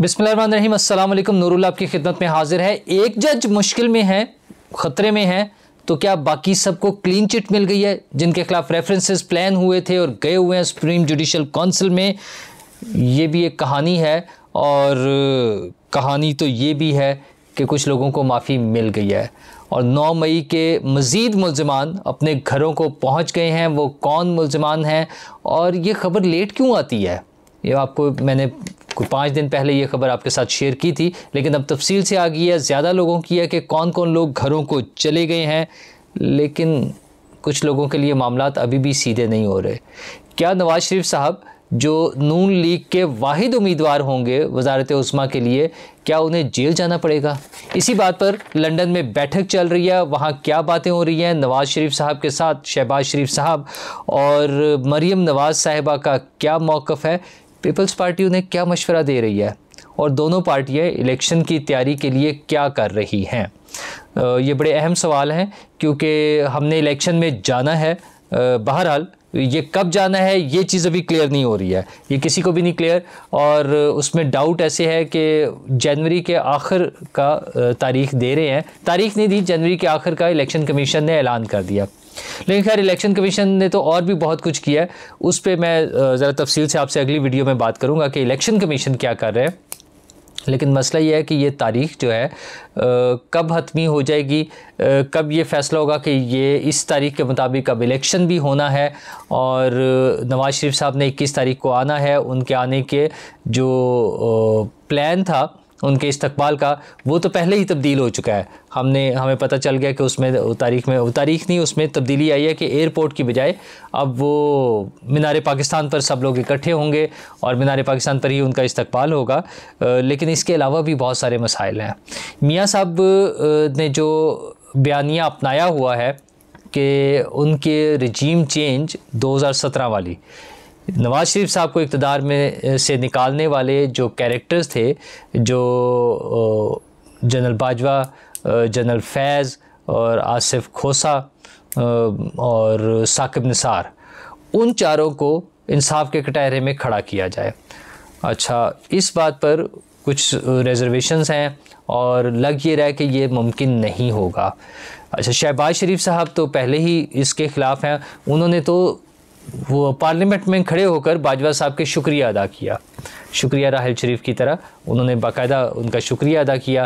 बिस्मिल्लाम असलम नूरुल आपकी खिदमत में हाजिर है एक जज मुश्किल में है ख़तरे में है तो क्या बाकी सबको क्लीन चिट मिल गई है जिनके खिलाफ रेफरेंसेस प्लान हुए थे और गए हुए हैं सुप्रीम जुडिशल काउंसिल में ये भी एक कहानी है और कहानी तो ये भी है कि कुछ लोगों को माफ़ी मिल गई है और 9 मई के मज़ीद मुलजमान अपने घरों को पहुँच गए हैं वो कौन मुलजमान हैं और ये ख़बर लेट क्यों आती है ये आपको मैंने कुछ पाँच दिन पहले ये खबर आपके साथ शेयर की थी लेकिन अब तफसील से आ गई है ज़्यादा लोगों की है कि कौन कौन लोग घरों को चले गए हैं लेकिन कुछ लोगों के लिए मामला अभी भी सीधे नहीं हो रहे क्या नवाज शरीफ साहब जो नून लीग के वाहिद उम्मीदवार होंगे वजारत उस्मा के लिए क्या उन्हें जेल जाना पड़ेगा इसी बात पर लंदन में बैठक चल रही है वहाँ क्या बातें हो रही हैं नवाज़ शरीफ साहब के साथ शहबाज शरीफ साहब और मरीम नवाज़ साहिबा का क्या मौक़ है पीपल्स पार्टी उन्हें क्या मशवरा दे रही है और दोनों पार्टियाँ इलेक्शन की तैयारी के लिए क्या कर रही हैं ये बड़े अहम सवाल हैं क्योंकि हमने इलेक्शन में जाना है बहरहाल ये कब जाना है ये चीज़ अभी क्लियर नहीं हो रही है ये किसी को भी नहीं क्लियर और उसमें डाउट ऐसे है कि जनवरी के आखिर का तारीख दे रहे हैं तारीख नहीं दी जनवरी के आखिर का इलेक्शन कमीशन ने ऐलान कर दिया लेकिन खैर इलेक्शन कमीशन ने तो और भी बहुत कुछ किया है उस पर मैं ज़रा तफसील से आपसे अगली वीडियो में बात करूँगा कि इलेक्शन कमीशन क्या कर रहे हैं लेकिन मसला ये है कि ये तारीख जो है आ, कब हतमी हो जाएगी आ, कब ये फ़ैसला होगा कि ये इस तारीख के मुताबिक अब इलेक्शन भी होना है और नवाज़ शरीफ साहब ने 21 तारीख को आना है उनके आने के जो आ, प्लान था उनके इस्तकबाल का वो तो पहले ही तब्दील हो चुका है हमने हमें पता चल गया कि उसमें तारीख में तारीख नहीं उसमें तब्दीली आई है कि एयरपोर्ट की बजाय अब वो मीनार पाकिस्तान पर सब लोग इकट्ठे होंगे और मीनार पाकिस्तान पर ही उनका इस्तकबाल होगा लेकिन इसके अलावा भी बहुत सारे मसाइल हैं मियाँ साहब ने जो बयानिया अपनाया हुआ है कि उनके रजीम चेंज 2017 वाली नवाज शरीफ साहब को इकतदार में से निकालने वाले जो कैरेक्टर्स थे जो जनरल बाजवा जनरल फैज़ और आसिफ खोसा और साकिब निसार उन चारों को इंसाफ के कटहरे में खड़ा किया जाए अच्छा इस बात पर कुछ रिजर्वेशंस हैं और लग ये रहा है कि ये मुमकिन नहीं होगा अच्छा शहबाज शरीफ साहब तो पहले ही इसके ख़िलाफ़ हैं उन्होंने तो वो पार्लियामेंट में खड़े होकर बाजवा साहब के शुक्रिया अदा किया शुक्रिया राहल शरीफ की तरह उन्होंने बाकायदा उनका शुक्रिया अदा किया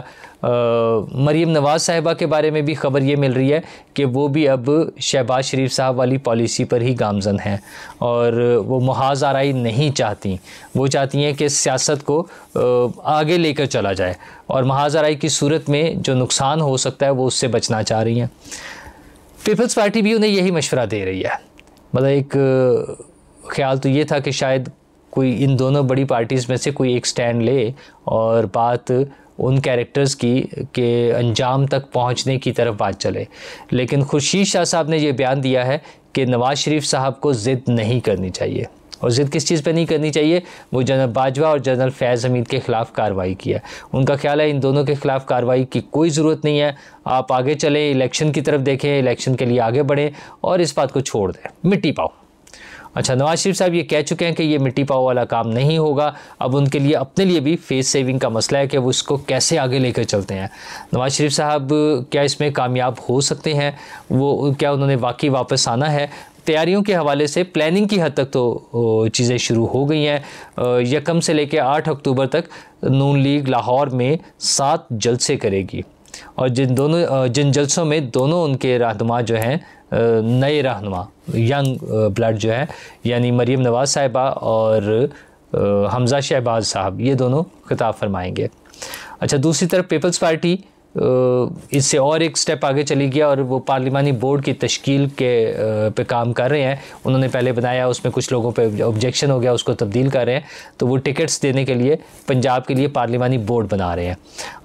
मरीम नवाज़ साहिबा के बारे में भी ख़बर ये मिल रही है कि वो भी अब शहबाज शरीफ साहब वाली पॉलिसी पर ही गामजन हैं और वो महाज आरई नहीं चाहती वो चाहती हैं कि सियासत को आगे लेकर चला जाए और महाज आरई की सूरत में जो नुकसान हो सकता है वो उससे बचना चाह रही हैं पीपल्स पार्टी भी उन्हें यही मशवरा दे रही है मतलब एक ख्याल तो ये था कि शायद कोई इन दोनों बड़ी पार्टीज़ में से कोई एक स्टैंड ले और बात उन कैरेक्टर्स की के अंजाम तक पहुंचने की तरफ बात चले लेकिन खुर्शीद शाह साहब ने ये बयान दिया है कि नवाज़ शरीफ साहब को ज़िद नहीं करनी चाहिए और ज़िद किस चीज़ पर नहीं करनी चाहिए वो जनरल बाजवा और जनरल फैज़ हमीद के ख़िलाफ़ कार्रवाई की है उनका ख्याल है इन दोनों के ख़िलाफ़ कार्रवाई की कोई ज़रूरत नहीं है आप आगे चलें इलेक्शन की तरफ देखें इलेक्शन के लिए आगे बढ़ें और इस बात को छोड़ दें मिट्टी पाओ अच्छा नवाज शरीफ साहब ये कह चुके हैं कि ये मिट्टी पाओ वाला काम नहीं होगा अब उनके लिए अपने लिए भी फेस सेविंग का मसला है कि वो इसको कैसे आगे लेकर चलते हैं नवाज शरीफ साहब क्या इसमें कामयाब हो सकते हैं वो क्या उन्होंने वाकई वापस आना है तैयारियों के हवाले से प्लानिंग की हद तक तो चीज़ें शुरू हो गई हैं यकम से लेकर आठ अक्टूबर तक नून लीग लाहौर में सात जलसे करेगी और जिन दोनों जिन जलसों में दोनों उनके रहनुमा जो हैं नए रहनुमा यंग ब्लड जो है यानी मरीम नवाज़ साहिबा और हमजा शहबाज साहब ये दोनों खिताब फरमाएंगे अच्छा दूसरी तरफ पीपल्स पार्टी इससे और एक स्टेप आगे चली गया और वो पार्लिमानी बोर्ड की तश्कील के पे काम कर रहे हैं उन्होंने पहले बनाया उसमें कुछ लोगों पे ऑब्जेक्शन हो गया उसको तब्दील कर रहे हैं तो वो टिकट्स देने के लिए पंजाब के लिए पार्लिमानी बोर्ड बना रहे हैं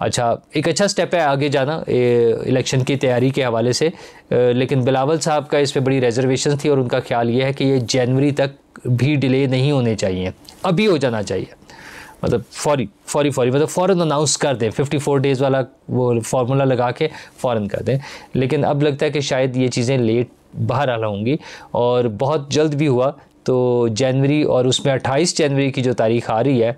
अच्छा एक अच्छा स्टेप है आगे जाना इलेक्शन की तैयारी के हवाले से लेकिन बिलावल साहब का इस पर बड़ी रिजर्वेशन थी और उनका ख्याल ये है कि ये जनवरी तक भी डिले नहीं होने चाहिए अभी हो जाना चाहिए मतलब फौरी फौरी फौरी मतलब फ़ौर अनाउंस कर दें 54 डेज़ वाला वो फार्मूला लगा के फ़ौर कर दें लेकिन अब लगता है कि शायद ये चीज़ें लेट बाहर आना होंगी और बहुत जल्द भी हुआ तो जनवरी और उसमें 28 जनवरी की जो तारीख आ रही है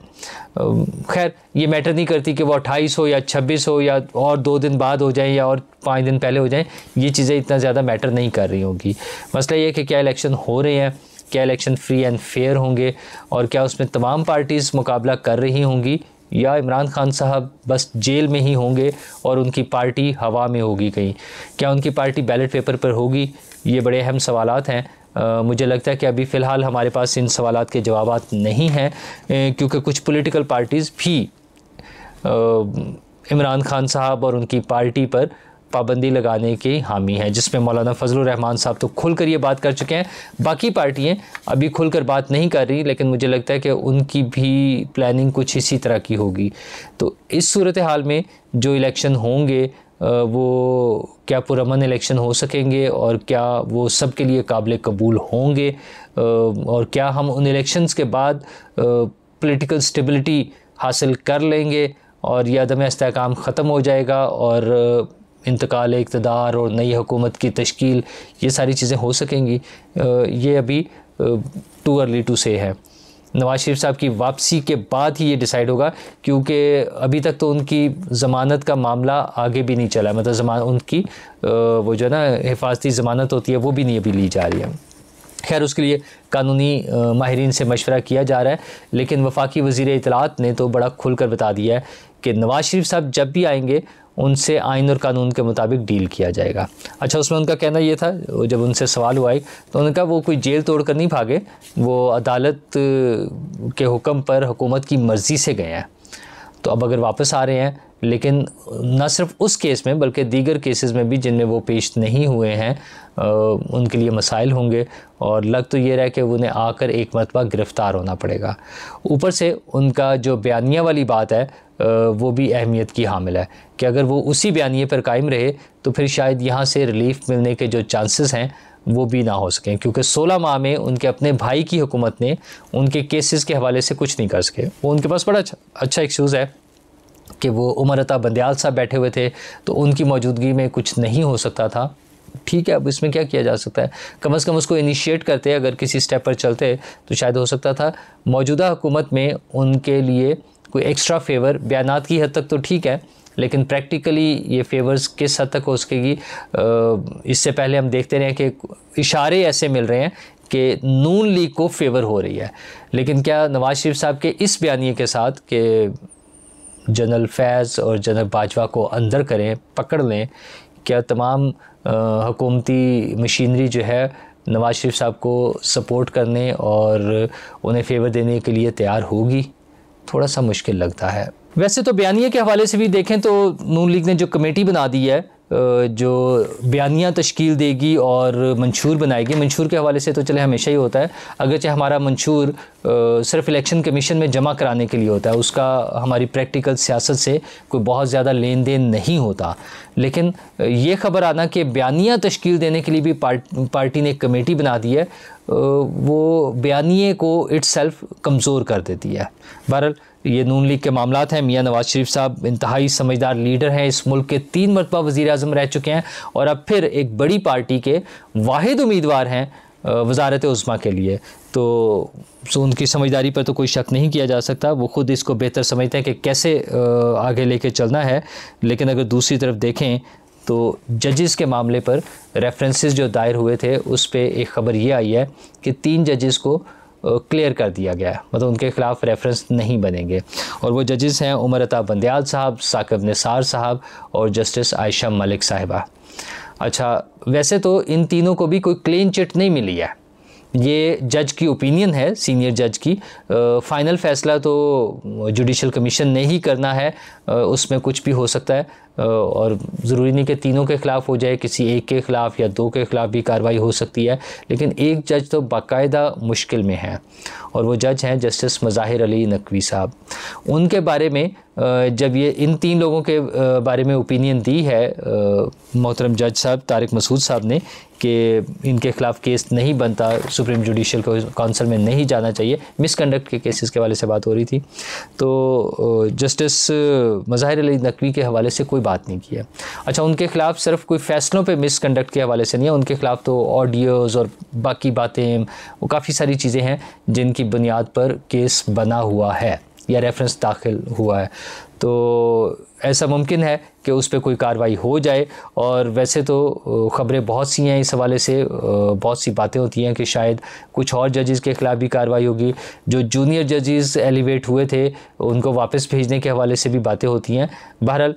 खैर ये मैटर नहीं करती कि वो 28 हो या 26 हो या और दो दिन बाद हो जाए या और पाँच दिन पहले हो जाएं ये चीज़ें इतना ज़्यादा मैटर नहीं कर रही होंगी मसला ये है कि क्या इलेक्शन हो रहे हैं क्या इलेक्शन फ्री एंड फेयर होंगे और क्या उसमें तमाम पार्टीज़ मुकाबला कर रही होंगी या इमरान खान साहब बस जेल में ही होंगे और उनकी पार्टी हवा में होगी कहीं क्या उनकी पार्टी बैलेट पेपर पर होगी ये बड़े अहम सवाल हैं आ, मुझे लगता है कि अभी फ़िलहाल हमारे पास इन सवाल के जवाब नहीं हैं क्योंकि कुछ पोलिटिकल पार्टीज़ भी इमरान खान साहब और उनकी पार्टी पर पाबंदी लगाने की हामी है जिसमें मौलाना फजल रहमान साहब तो खुलकर ये बात कर चुके हैं बाकी पार्टियाँ अभी खुलकर बात नहीं कर रही लेकिन मुझे लगता है कि उनकी भी प्लानिंग कुछ इसी तरह की होगी तो इस सूरत हाल में जो इलेक्शन होंगे वो क्या पुरमन इलेक्शन हो सकेंगे और क्या वो सब के लिए काबिल कबूल होंगे और क्या हम उन इलेक्शंस के बाद पॉलिटिकल स्टेबिलिटी हासिल कर लेंगे और यह इसकाम ख़त्म हो जाएगा और इंतकाल इकतदार और नई हुकूमत की तश्कील ये सारी चीज़ें हो सकेंगी ये अभी टू अर्ली टू से है नवाज शरीफ साहब की वापसी के बाद ही ये डिसाइड होगा क्योंकि अभी तक तो उनकी ज़मानत का मामला आगे भी नहीं चला मतलब जमान उनकी वो जो है ना हिफाजती ज़मानत होती है वो भी नहीं अभी ली जा रही है खैर उसके लिए कानूनी माहरीन से मशवरा किया जा रहा है लेकिन वफाकी वज़ी अतलात ने तो बड़ा खुल कर बता दिया है कि नवाज़ शरीफ साहब जब भी आएंगे उनसे आइन और कानून के मुताबिक डील किया जाएगा अच्छा उसमें उनका कहना ये था जब उनसे सवाल हुआ तो उन्होंने कहा वो कोई जेल तोड़ कर नहीं भागे वो अदालत के हुक्म पर हुकूमत की मर्ज़ी से गए हैं तो अब अगर वापस आ रहे हैं लेकिन न सिर्फ उस केस में बल्कि दीगर केसेस में भी जिनमें वो पेश नहीं हुए हैं आ, उनके लिए मसाइल होंगे और लग तो ये रहा कि उन्हें आकर एक मरतबा गिरफ़्तार होना पड़ेगा ऊपर से उनका जो बयानिया वाली बात है वो भी अहमियत की हामिल है कि अगर वो उसी बयानी पर कायम रहे तो फिर शायद यहाँ से रिलीफ मिलने के जो चांसेस हैं वो भी ना हो सकें क्योंकि 16 माह में उनके अपने भाई की हुकूमत ने उनके केसेस के हवाले से कुछ नहीं कर सके वो उनके पास बड़ा अच्छा, अच्छा एक्सक्यूज़ है कि वो उमरता बंदयाल साहब बैठे हुए थे तो उनकी मौजूदगी में कुछ नहीं हो सकता था ठीक है अब इसमें क्या किया जा सकता है कम अज़ कम उसको इनिशिएट करते अगर किसी स्टेप पर चलते तो शायद हो सकता था मौजूदा हुकूमत में उनके लिए कोई एक्स्ट्रा फेवर बयान की हद तक तो ठीक है लेकिन प्रैक्टिकली ये फेवर्स किस हद तक हो सकेगी इससे पहले हम देखते रहे कि इशारे ऐसे मिल रहे हैं कि नून लीग को फेवर हो रही है लेकिन क्या नवाज शरीफ साहब के इस बयानी के साथ कि जनरल फैज़ और जनरल बाजवा को अंदर करें पकड़ लें क्या तमाम हकूमती मशीनरी जो है नवाज शरीफ साहब को सपोर्ट करने और उन्हें फेवर देने के लिए तैयार होगी थोड़ा सा मुश्किल लगता है वैसे तो बयानिए के हवाले से भी देखें तो नून लीग ने जो कमेटी बना दी है जो बयानियाँ तश्कील देगी और मंशूर बनाएगी मंशूर के हवाले से तो चले हमेशा ही होता है अगरचे हमारा मंशूर सिर्फ इलेक्शन कमीशन में जमा कराने के लिए होता है उसका हमारी प्रैक्टिकल सियासत से कोई बहुत ज़्यादा लेन देन नहीं होता लेकिन ये खबर आना कि बयानिया तश्कील देने के लिए भी पार्ट, पार्टी ने एक कमेटी बना दी है वो बयानिए को इट्स कमज़ोर कर देती है बहरहाल ये नून लीग के मामला हैं मियाँ नवाज शरीफ साहब इंतहाई समझदार लीडर हैं इस मुल्क के तीन मरतबा वज़ी अजम रह चुके हैं और अब फिर एक बड़ी पार्टी के वाद उम्मीदवार हैं वजारत उस्मा के लिए तो उनकी समझदारी पर तो कोई शक नहीं किया जा सकता वो ख़ुद इसको बेहतर समझते हैं कि कैसे आगे लेके चलना है लेकिन अगर दूसरी तरफ देखें तो जजेस के मामले पर रेफरेंसेस जो दायर हुए थे उस पर एक ख़बर ये आई है कि तीन जजेस को क्लियर कर दिया गया है मतलब उनके खिलाफ रेफरेंस नहीं बनेंगे और वो जजेस हैं उमर अता बंदयाल साहब साकब निसार साहब और जस्टिस आयशा मलिक साहिबा अच्छा वैसे तो इन तीनों को भी कोई क्लीन चिट नहीं मिली है ये जज की ओपिनियन है सीनियर जज की आ, फाइनल फैसला तो जुडिशल कमीशन ने ही करना है उसमें कुछ भी हो सकता है और ज़रूरी नहीं कि तीनों के ख़िलाफ़ हो जाए किसी एक के ख़िलाफ़ या दो के ख़िलाफ़ भी कार्रवाई हो सकती है लेकिन एक जज तो बाकायदा मुश्किल में है और वो जज हैं जस्टिस मज़ाहिर अली नकवी साहब उनके बारे में जब ये इन तीन लोगों के बारे में ओपिनियन दी है मोहतरम जज साहब तारिक मसूद साहब ने कि इनके ख़िलाफ़ केस नहीं बनता सुप्रीम जुडिशल काउंसिल में नहीं जाना चाहिए मिसकंडक्ट के केसेस के हवाले से बात हो रही थी तो जस्टिस मज़ाहिर नकवी के हवाले से कोई बात नहीं की है अच्छा उनके ख़िलाफ़ सिर्फ कोई फ़ैसलों पर मिस कंडक्ट के हवाले से नहीं है उनके ख़िलाफ़ तो ऑडियोज़ और बाकी बातें काफ़ी सारी चीज़ें हैं जिनकी बुनियाद पर केस बना हुआ है या रेफरेंस दाखिल हुआ है तो ऐसा मुमकिन है कि उस पर कोई कार्रवाई हो जाए और वैसे तो ख़बरें बहुत सी हैं इस हवाले से बहुत सी बातें होती हैं कि शायद कुछ और जजेज़ के ख़िलाफ़ भी कार्रवाई होगी जो जूनियर जजेस एलिवेट हुए थे उनको वापस भेजने के हवाले से भी बातें होती हैं बहरहाल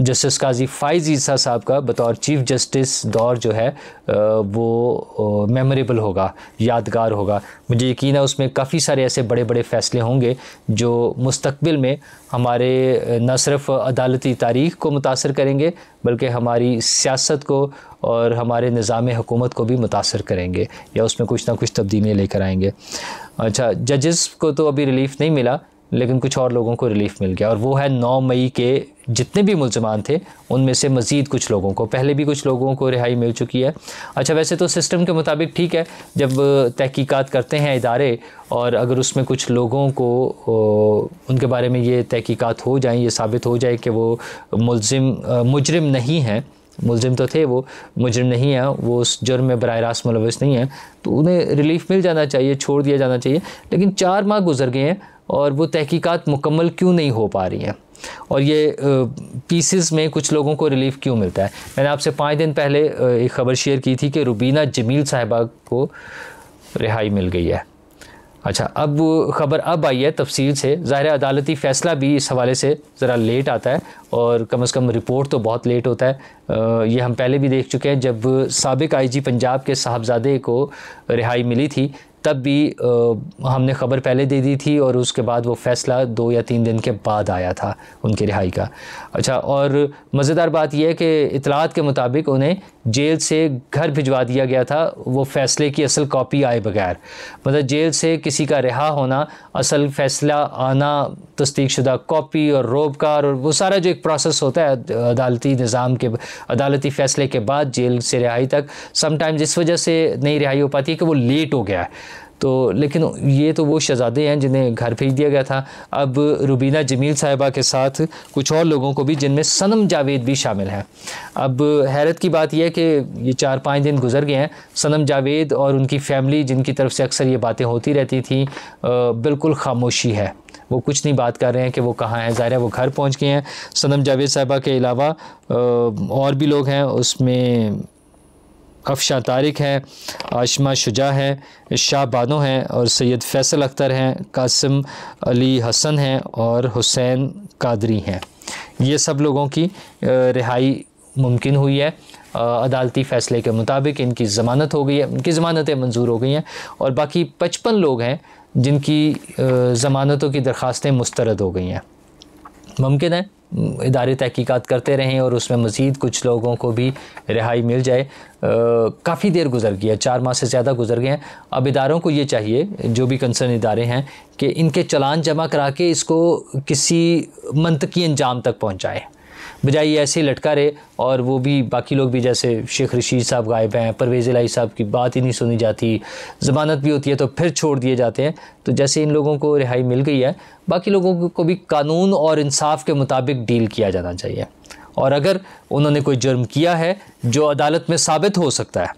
जस्टिस काजी फ़ाइज़ ईसा साहब का बतौर चीफ़ जस्टिस दौर जो है वो मेमोरेबल होगा यादगार होगा मुझे यकीन है उसमें काफ़ी सारे ऐसे बड़े बड़े फ़ैसले होंगे जो मुस्तबिल में हमारे न सिर्फ अदालती तारीख को मुतासर करेंगे बल्कि हमारी सियासत को और हमारे निज़ाम हुकूमत को भी मुतासर करेंगे या उसमें कुछ ना कुछ तब्दीलियाँ लेकर आएंगे अच्छा जजेस को तो अभी रिलीफ़ नहीं मिला लेकिन कुछ और लोगों को रिलीफ मिल गया और वो है 9 मई के जितने भी मुलजमान थे उनमें से मज़ीद कुछ लोगों को पहले भी कुछ लोगों को रिहाई मिल चुकी है अच्छा वैसे तो सिस्टम के मुताबिक ठीक है जब तहकीकात करते हैं इदारे और अगर उसमें कुछ लोगों को उनके बारे में ये तहकीकात हो जाएँ ये साबित हो जाए कि वो मुलजिम मुजरम नहीं हैं मुलजिम तो थे वो मुजरम नहीं हैं वो उस जुर्म में बर रास्त मुलवस नहीं हैं तो उन्हें रिलीफ मिल जाना चाहिए छोड़ दिया जाना चाहिए लेकिन चार माह गुजर गए हैं और वो तहकीकात मुकम्मल क्यों नहीं हो पा रही हैं और ये पीसेस में कुछ लोगों को रिलीफ़ क्यों मिलता है मैंने आपसे पाँच दिन पहले एक ख़बर शेयर की थी कि रुबीना जमील साहिबा को रिहाई मिल गई है अच्छा अब खबर अब आई है तफसील से ज़ाहिर अदालती फ़ैसला भी इस हवाले से ज़रा लेट आता है और कम से कम रिपोर्ट तो बहुत लेट होता है ये हम पहले भी देख चुके हैं जब सबक आईजी पंजाब के साहबजादे को रिहाई मिली थी तब भी आ, हमने ख़बर पहले दे दी थी और उसके बाद वो फ़ैसला दो या तीन दिन के बाद आया था उनकी रिहाई का अच्छा और मज़ेदार बात यह है कि इतलात के मुताबिक उन्हें जेल से घर भिजवा दिया गया था वो फ़ैसले की असल कॉपी आए बगैर मतलब जेल से किसी का रिहा होना असल फ़ैसला आना तस्दीक शुदा कॉपी और रोबकार और वो सारा जो एक प्रोसेस होता है अदालती निज़ाम के अदालती फ़ैसले के बाद जेल से रिहाई तक समटाइम्स इस वजह से नहीं रिहाई हो पाती है कि वो लेट हो गया है तो लेकिन ये तो वो शहजादे हैं जिन्हें घर भेज दिया गया था अब रुबीना जमील साहिबा के साथ कुछ और लोगों को भी जिनमें सनम जावेद भी शामिल हैं अब हैरत की बात यह है कि ये चार पाँच दिन गुजर गए हैं सनम जावेद और उनकी फ़ैमिली जिनकी तरफ से अक्सर ये बातें होती रहती थी बिल्कुल खामोशी है वो कुछ नहीं बात कर रहे हैं कि वो कहाँ हैं ज़ाहिर है वो घर पहुँच गए हैं सनम जावेद साहबा के अलावा और भी लोग हैं उसमें अफशा तारिक हैं आशमा शुजा है शाह बानो हैं और सैयद फैसल अख्तर हैं कासिम अली हसन हैं और हुसैन कादरी हैं ये सब लोगों की रिहाई मुमकिन हुई है अदालती फ़ैसले के मुताबिक इनकी ज़मानत हो गई है इनकी ज़मानतें मंजूर हो गई हैं और बाकी पचपन लोग हैं जिनकी ज़मानतों की दरख्वास्तें मुस्तरद हो गई हैं मुमकिन है इदारे तहकीकात करते रहें और उसमें मज़ीद कुछ लोगों को भी रिहाई मिल जाए काफ़ी देर गुजर गई है चार माह से ज़्यादा गुजर गए हैं अब इदारों को ये चाहिए जो भी कंसर्न इदारे हैं कि इनके चलान जमा करा के इसको किसी मनतकी अंजाम तक पहुँचाएँ बजाय ऐसे लटका रहे और वो भी बाकी लोग भी जैसे शेख रशीद साहब गायब हैं परवेज़ लाई साहब की बात ही नहीं सुनी जाती ज़मानत भी होती है तो फिर छोड़ दिए जाते हैं तो जैसे इन लोगों को रिहाई मिल गई है बाकी लोगों को भी कानून और इंसाफ के मुताबिक डील किया जाना चाहिए और अगर उन्होंने कोई जुर्म किया है जो अदालत में साबित हो सकता है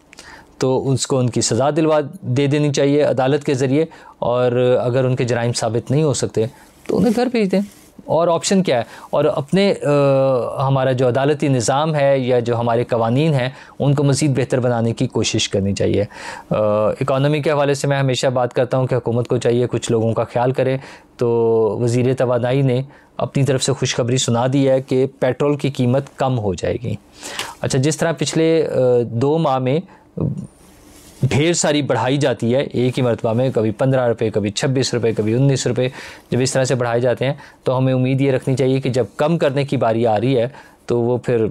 तो उसको उनकी सज़ा दिलवा दे देनी चाहिए अदालत के ज़रिए और अगर उनके जराइम साबित नहीं हो सकते तो उन्हें घर भेज दें और ऑप्शन क्या है और अपने आ, हमारा जो अदालती निज़ाम है या जो हमारे कवानीन हैं उनको मज़ीद बेहतर बनाने की कोशिश करनी चाहिए इकानमी के हवाले से मैं हमेशा बात करता हूँ कि हुकूमत को चाहिए कुछ लोगों का ख्याल करें तो वज़ी तोानाई ने अपनी तरफ से खुशखबरी सुना दी है कि पेट्रोल की कीमत कम हो जाएगी अच्छा जिस तरह पिछले दो माह में ढेर सारी बढ़ाई जाती है एक ही मरतबा में कभी पंद्रह रुपये कभी छब्बीस रुपये कभी उन्नीस रुपये जब इस तरह से बढ़ाए जाते हैं तो हमें उम्मीद ये रखनी चाहिए कि जब कम करने की बारी आ रही है तो वो फिर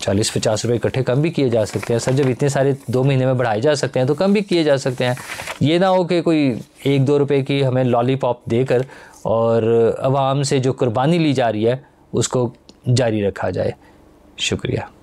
चालीस पचास रुपये इकट्ठे कम भी किए जा सकते हैं सर जब इतने सारे दो महीने में बढ़ाए जा सकते हैं तो कम भी किए जा सकते हैं ये ना हो कि कोई एक दो रुपये की हमें लॉलीपॉप देकर और आवाम से जो कुर्बानी ली जा रही है उसको जारी रखा जाए शुक्रिया